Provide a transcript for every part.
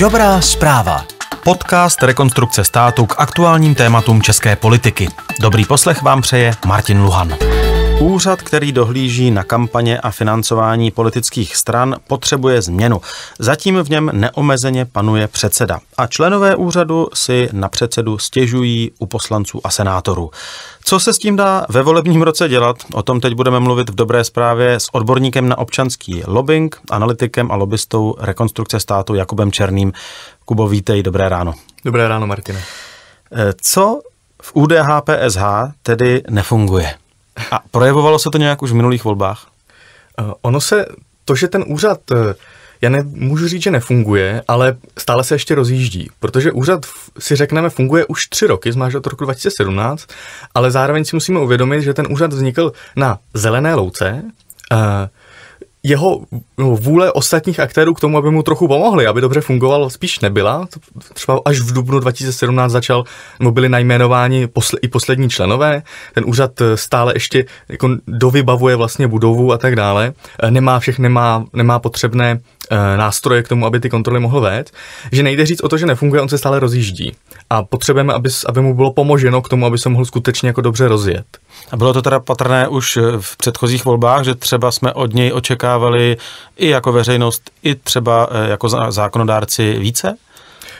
Dobrá zpráva. Podcast Rekonstrukce státu k aktuálním tématům české politiky. Dobrý poslech vám přeje Martin Luhan. Úřad, který dohlíží na kampaně a financování politických stran, potřebuje změnu. Zatím v něm neomezeně panuje předseda. A členové úřadu si na předsedu stěžují u poslanců a senátorů. Co se s tím dá ve volebním roce dělat? O tom teď budeme mluvit v dobré zprávě s odborníkem na občanský lobbying, analytikem a lobbystou rekonstrukce státu Jakubem Černým. Kubo, vítej, dobré ráno. Dobré ráno, Martine. Eh, co v UDHPSH tedy nefunguje? A projevovalo se to nějak už v minulých volbách? Eh, ono se, to, že ten úřad, eh, já nemůžu říct, že nefunguje, ale stále se ještě rozjíždí, protože úřad, si řekneme, funguje už tři roky, zmáš od roku 2017, ale zároveň si musíme uvědomit, že ten úřad vznikl na zelené louce, eh, jeho vůle ostatních aktérů k tomu, aby mu trochu pomohli, aby dobře fungoval, spíš nebyla. Třeba až v dubnu 2017 začal, nebo byli najmenováni posle, i poslední členové. Ten úřad eh, stále ještě jako dovybavuje vlastně budovu a tak dále. Eh, nemá všech, nemá, nemá potřebné eh, nástroje k tomu, aby ty kontroly mohl vést, že nejde říct o to, že nefunguje, on se stále rozjíždí. A potřebujeme, aby, aby mu bylo pomoženo k tomu, aby se mohl skutečně jako dobře rozjet. A bylo to teda patrné už eh, v předchozích volbách, že třeba jsme od něj očekávali i jako veřejnost, i třeba eh, jako zákonodárci více?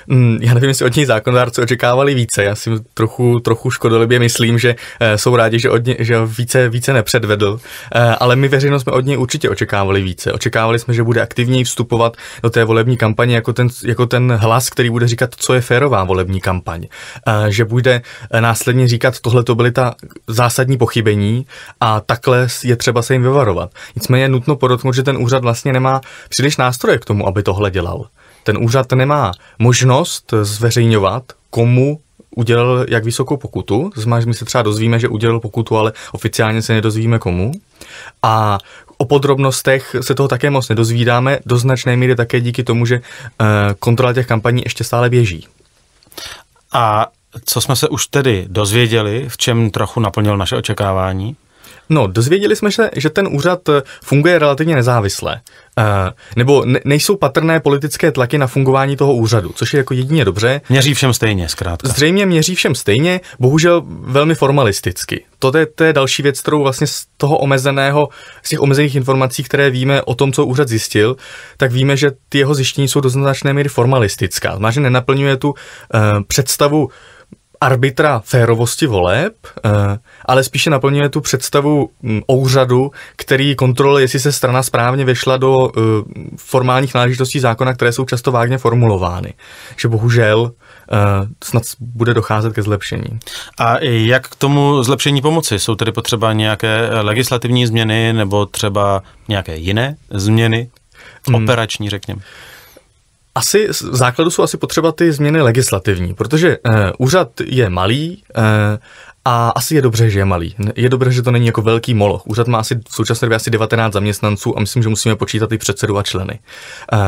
mm, já nevím, jestli od něj zákonodárci očekávali více. Já si trochu, trochu škodolibě myslím, že eh, jsou rádi, že, od ně, že více, více nepředvedl, eh, ale my veřejnost jsme od něj určitě očekávali více. Očekávali jsme, že bude aktivněji vstupovat do té volební kampaně jako ten, jako ten hlas, který bude říkat, co je férová volební kampaň. Eh, že bude následně říkat, tohle to byly ta zásadní pochybení a takhle je třeba se jim vyvarovat. Nicméně je nutno podotknout, že ten úřad vlastně nemá příliš nástroje k tomu, aby tohle dělal ten úřad nemá možnost zveřejňovat, komu udělal jak vysokou pokutu. To znamená, že my se třeba dozvíme, že udělal pokutu, ale oficiálně se nedozvíme komu. A o podrobnostech se toho také moc nedozvídáme, do značné míry také díky tomu, že eh, kontrola těch kampaní ještě stále běží. A co jsme se už tedy dozvěděli, v čem trochu naplnil naše očekávání? No, dozvěděli jsme se, že ten úřad eh, funguje relativně nezávisle. Eh, nebo nejsou patrné politické tlaky na fungování toho úřadu, což je jako jedině dobře. Měří všem stejně, zkrátka. Zřejmě měří všem stejně, bohužel velmi formalisticky. To je, to je další věc, kterou vlastně z toho omezeného, z těch omezených informací, které víme o tom, co úřad zjistil, tak víme, že ty jeho zjištění jsou do značné míry formalistická. Znamená, že nenaplňuje tu uh, představu arbitra férovosti voleb, eh, ale spíše naplňuje tu představu mm, úřadu, který kontroluje, jestli se strana správně vešla do eh, formálních náležitostí zákona, které jsou často vágně formulovány. Že bohužel eh, snad bude docházet ke zlepšení. A jak k tomu zlepšení pomoci? Jsou tedy potřeba nějaké legislativní změny nebo třeba nějaké jiné změny? Hmm. Operační, řekněme. Hmm asi v základu jsou asi potřeba ty změny legislativní, protože uh, úřad je malý uh, a asi je dobře, že je malý. Je dobře, že to není jako velký moloch. Úřad má asi v současné době asi 19 zaměstnanců a myslím, že musíme počítat i předsedu a členy. Uh,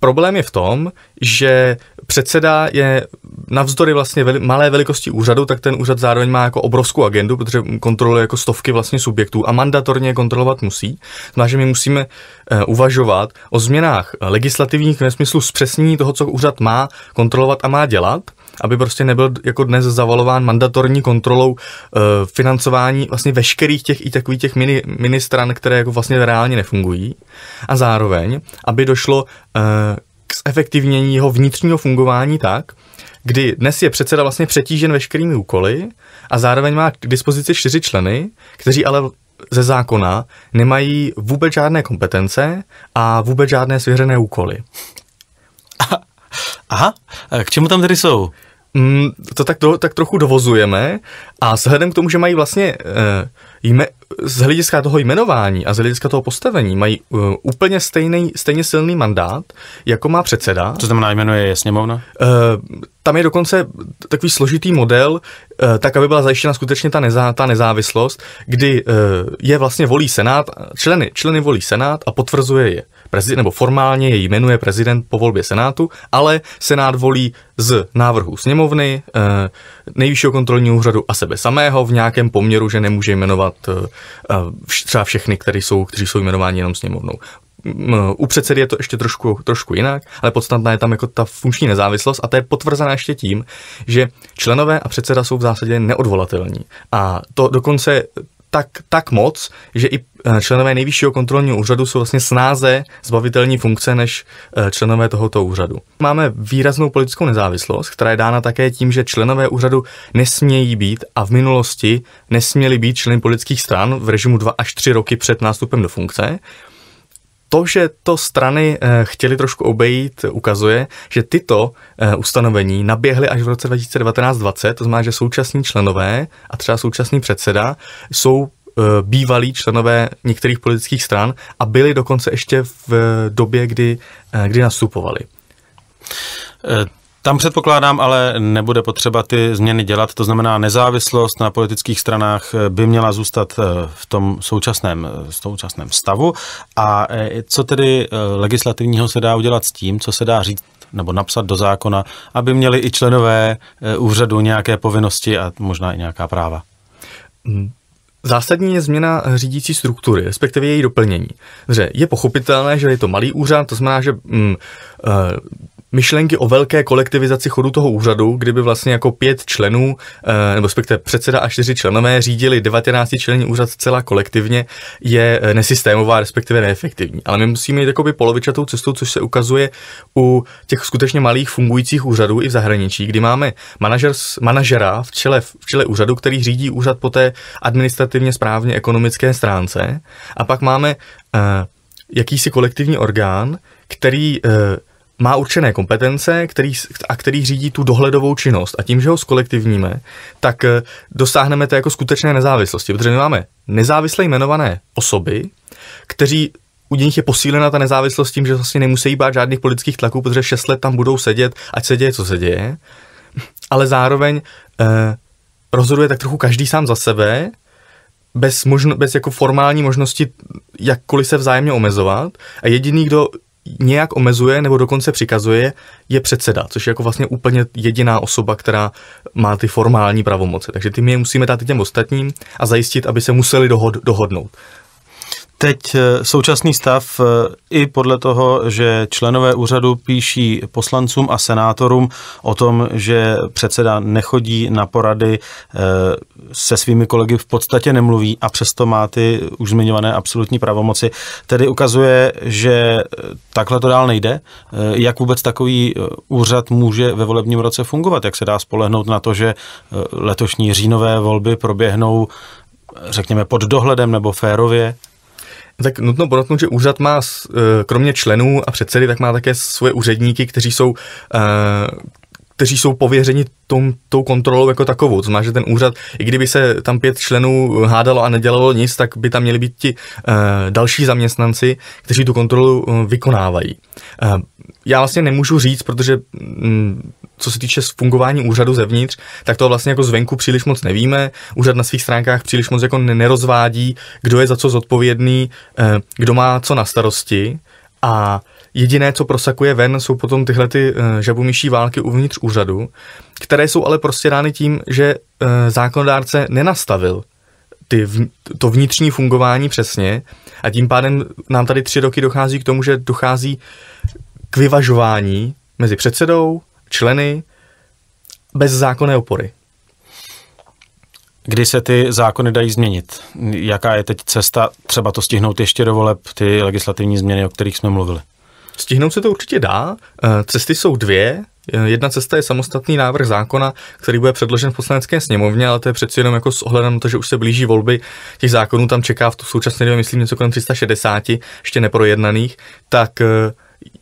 problém je v tom, že předseda je navzdory vlastně veli, malé velikosti úřadu, tak ten úřad zároveň má jako obrovskou agendu, protože kontroluje jako stovky vlastně subjektů a mandatorně je kontrolovat musí. Znamená, že my musíme e, uvažovat o změnách legislativních ve smyslu zpřesnění toho, co úřad má kontrolovat a má dělat aby prostě nebyl jako dnes zavalován mandatorní kontrolou e, financování vlastně veškerých těch i takových těch mini, stran, které jako vlastně reálně nefungují a zároveň, aby došlo e, k zefektivnění jeho vnitřního fungování tak, kdy dnes je předseda vlastně přetížen veškerými úkoly a zároveň má k dispozici čtyři členy, kteří ale ze zákona nemají vůbec žádné kompetence a vůbec žádné svěřené úkoly. Aha, aha. k čemu tam tedy jsou? Mm, to tak, to tak trochu dovozujeme a vzhledem k tomu, že mají vlastně e, eh, jme, z hlediska toho jmenování a z hlediska toho postavení mají uh, úplně stejný, stejně silný mandát, jako má předseda. Co znamená jmenuje je sněmovna? Uh, tam je dokonce takový složitý model, uh, tak aby byla zajištěna skutečně ta, nezá, ta nezávislost, kdy uh, je vlastně volí senát, členy, členy volí senát a potvrzuje je prezident, nebo formálně je jmenuje prezident po volbě Senátu, ale Senát volí z návrhu sněmovny, uh, nejvyššího kontrolního úřadu a sebe samého v nějakém poměru, že nemůže jmenovat eh, eh, třeba všechny, kteří jsou, kteří jsou jmenováni jenom sněmovnou. Mm, eh, u předsedy je to ještě trošku, trošku jinak, ale podstatná je tam jako ta funkční nezávislost a ta je potvrzená ještě tím, že členové a předseda jsou v zásadě neodvolatelní. A to dokonce tak, tak moc, že i eh, členové nejvyššího kontrolního úřadu jsou vlastně snáze zbavitelní funkce než eh, členové tohoto úřadu. Máme výraznou politickou nezávislost, která je dána také tím, že členové úřadu nesmějí být a v minulosti nesměli být členy politických stran v režimu 2 až 3 roky před nástupem do funkce to, že to strany eh, chtěly trošku obejít, ukazuje, že tyto eh, ustanovení naběhly až v roce 2019-20, to znamená, že současní členové a třeba současný předseda jsou eh, bývalí členové některých politických stran a byli dokonce ještě v době, kdy, kdy nastupovali. Tam předpokládám, ale nebude potřeba ty změny dělat, to znamená nezávislost na politických stranách eh, by měla zůstat eh, v tom současném, eh, v současném stavu. A co tedy legislativního se dá udělat s tím, co se dá říct nebo napsat do zákona, aby měli i členové úřadu nějaké povinnosti a možná i nějaká práva? Hmm. Zásadní je změna řídící struktury, respektive její doplnění. Že je pochopitelné, že je to malý úřad, to znamená, že mm, myšlenky o velké kolektivizaci chodu toho úřadu, kdyby vlastně jako pět členů, eh, nebo respektive předseda a čtyři členové řídili 19 členní úřad celá kolektivně, je eh, nesystémová, respektive neefektivní. Ale my musíme jít jakoby polovičatou cestou, což se ukazuje u těch skutečně malých fungujících úřadů i v zahraničí, kdy máme manažer, manažera v čele, v čele úřadu, který řídí úřad po té administrativně správně ekonomické stránce a pak máme eh, jakýsi kolektivní orgán, který má určené kompetence který, a který řídí tu dohledovou činnost. A tím, že ho skolektivníme, tak eh, dosáhneme té jako skutečné nezávislosti, protože my máme nezávisle jmenované osoby, kteří u nich je posílena ta nezávislost tím, že vlastně nemusí bát žádných politických tlaků, protože 6 let tam budou sedět, ať se děje, co se děje. Ale zároveň eh, rozhoduje tak trochu každý sám za sebe, bez, možno, bez jako formální možnosti jakkoliv se vzájemně omezovat. A jediný, kdo nějak omezuje nebo dokonce přikazuje, je předseda, což je jako vlastně úplně jediná osoba, která má ty formální pravomoce. Takže ty my je musíme dát těm ostatním a zajistit, aby se museli dohod- dohodnout. Teď eh, současný stav eh, i podle toho, že členové úřadu píší poslancům a senátorům o tom, že předseda nechodí na porady, eh, se svými kolegy v podstatě nemluví a přesto má ty už zmiňované absolutní pravomoci, tedy ukazuje, že takhle to dál nejde. Jak vůbec takový úřad může ve volebním roce fungovat? Jak se dá spolehnout na to, že letošní říjnové volby proběhnou řekněme pod dohledem nebo férově? Tak nutno podotknout, že úřad má e, kromě členů a předsedy, tak má také svoje úředníky, kteří jsou e, kteří jsou pověřeni tom, tou kontrolou jako takovou. To znamená, že ten úřad, i kdyby se tam pět členů hádalo a nedělalo nic, tak by tam měli být ti uh, další zaměstnanci, kteří tu kontrolu uh, vykonávají. Uh, já vlastně nemůžu říct, protože mm, co se týče fungování úřadu zevnitř, tak to vlastně jako zvenku příliš moc nevíme. Úřad na svých stránkách příliš moc jako nerozvádí, kdo je za co zodpovědný, eh, kdo má co na starosti. A jediné, co prosakuje ven, jsou potom tyhle ty eh, žabomyší války uvnitř úřadu, které jsou ale prostě rány tím, že eh, zákonodárce nenastavil ty, to vnitřní fungování přesně a tím pádem nám tady tři roky dochází k tomu, že dochází k vyvažování mezi předsedou, členy bez zákonné opory. Kdy se ty zákony dají změnit? Jaká je teď cesta třeba to stihnout ještě do voleb, ty legislativní změny, o kterých jsme mluvili? Stihnout se to určitě dá. Eh, cesty jsou dvě. Eh, jedna cesta je samostatný návrh zákona, který bude předložen v poslanecké sněmovně, ale to je přeci jenom jako s ohledem na to, že už se blíží volby, těch zákonů tam čeká v tu současné době, myslím, něco kolem 360, ještě neprojednaných, tak eh,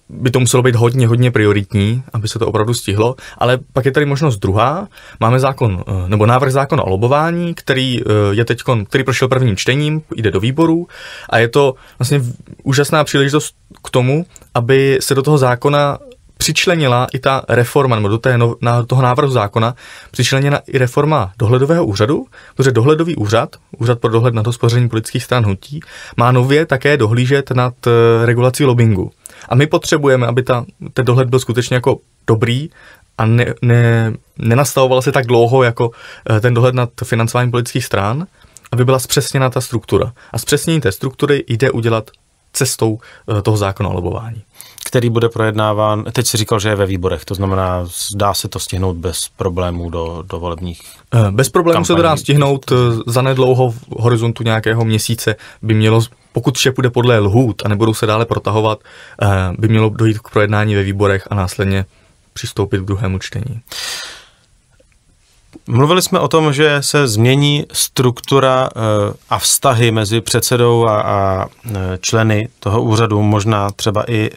by to muselo být hodně, hodně prioritní, aby se to opravdu stihlo. Ale pak je tady možnost druhá. Máme zákon, eh, nebo návrh zákona o lobování, který eh, je teď, který prošel prvním čtením, jde do výboru a je to vlastně úžasná příležitost k tomu, aby se do toho zákona přičlenila i ta reforma, nebo do, té, no, na, toho návrhu zákona přičleněna i reforma dohledového úřadu, protože dohledový úřad, úřad pro dohled nad hospodařením politických stran hnutí, má nově také dohlížet nad eh, regulací lobbingu. A my potřebujeme, aby ta, ten dohled byl skutečně jako dobrý a ne, ne, nenastavoval se tak dlouho jako eh, ten dohled nad financováním politických stran, aby byla zpřesněna ta struktura. A zpřesnění té struktury jde udělat cestou eh, toho zákona o lobování. Který bude projednáván, teď si říkal, že je ve výborech, to znamená, dá se to stihnout bez problémů do, do volebních eh, Bez problémů se to dá stihnout, za nedlouho v horizontu nějakého měsíce by mělo pokud vše půjde podle lhůt a nebudou se dále protahovat, eh, by mělo dojít k projednání ve výborech a následně přistoupit k druhému čtení. Mluvili jsme o tom, že se změní struktura eh, a vztahy mezi předsedou a, a eh, členy toho úřadu. Možná třeba i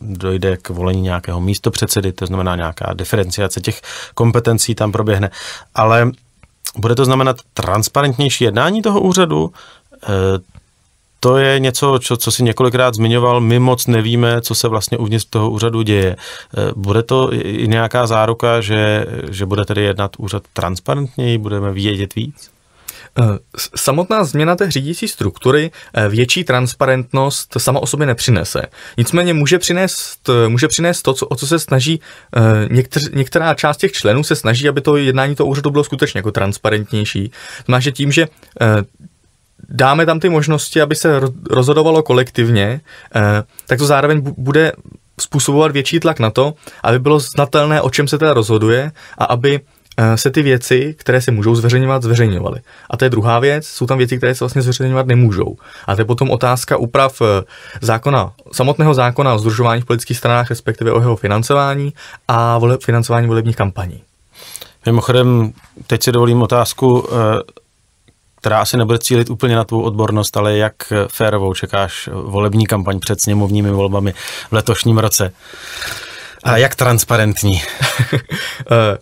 dojde k volení nějakého místo předsedy, to znamená nějaká diferenciace těch kompetencí tam proběhne. Ale bude to znamenat transparentnější jednání toho úřadu? to je něco, čo, co si několikrát zmiňoval. My moc nevíme, co se vlastně uvnitř toho úřadu děje. E, bude to i nějaká záruka, že, že bude tedy jednat úřad transparentněji, budeme vědět víc? E, samotná změna té řídící struktury e, větší transparentnost sama o sobě nepřinese. Nicméně může přinést, může přinést to, co, o co se snaží, někter, některá část těch členů se snaží, aby to jednání toho úřadu bylo skutečně jako transparentnější. Znamená, že tím, že dáme tam ty možnosti, aby se rozhodovalo kolektivně, eh, tak to zároveň bude způsobovat větší tlak na to, aby bylo znatelné, o čem se teda rozhoduje a aby eh, se ty věci, které se můžou zveřejňovat, zveřejňovaly. A to je druhá věc, jsou tam věci, které se vlastně zveřejňovat nemůžou. A to je potom otázka úprav eh, zákona, samotného zákona o združování v politických stranách, respektive o jeho financování a vole, financování volebních kampaní. Mimochodem, teď si dovolím otázku, která asi nebude cílit úplně na tvou odbornost, ale jak férovou čekáš volební kampaň před sněmovními volbami v letošním roce? A jak transparentní? Eh,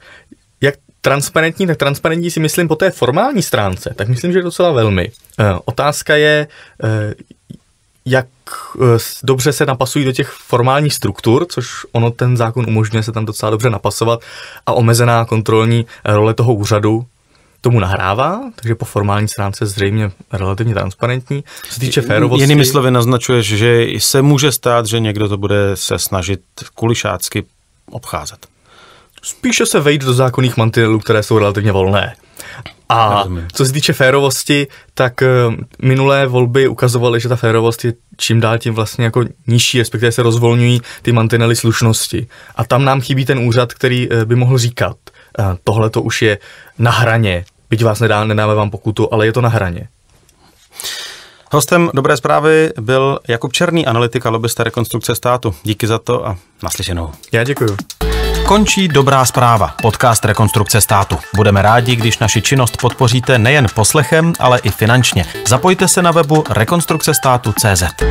jak transparentní, tak transparentní si myslím po té formální stránce, tak myslím, že docela velmi. Eh, otázka je, eh, jak dobře se napasují do těch formálních struktur, což ono ten zákon umožňuje se tam docela dobře napasovat a omezená kontrolní role toho úřadu tomu nahrává, takže po formální stránce zřejmě relativně transparentní. Co se týče férovosti... Jinými slovy naznačuješ, že se může stát, že někdo to bude se snažit kulišácky obcházet. Spíše se vejít do zákonných mantinelů, které jsou relativně volné. A co se týče férovosti, tak eh, minulé volby ukazovaly, že ta férovost je čím dál tím vlastně jako nižší, respektive se rozvolňují ty mantinely slušnosti. A tam nám chybí ten úřad, který eh, by mohl říkat, eh, tohle to už je na hraně byť vás nedá, nedáme vám pokutu, ale je to na hraně. Hostem Dobré zprávy byl Jakub Černý, analytika lobbysta rekonstrukce státu. Díky za to a naslyšenou. Já děkuji. Končí Dobrá zpráva, podcast Rekonstrukce státu. Budeme rádi, když naši činnost podpoříte nejen poslechem, ale i finančně. Zapojte se na webu rekonstrukcestátu.cz. státu.cz.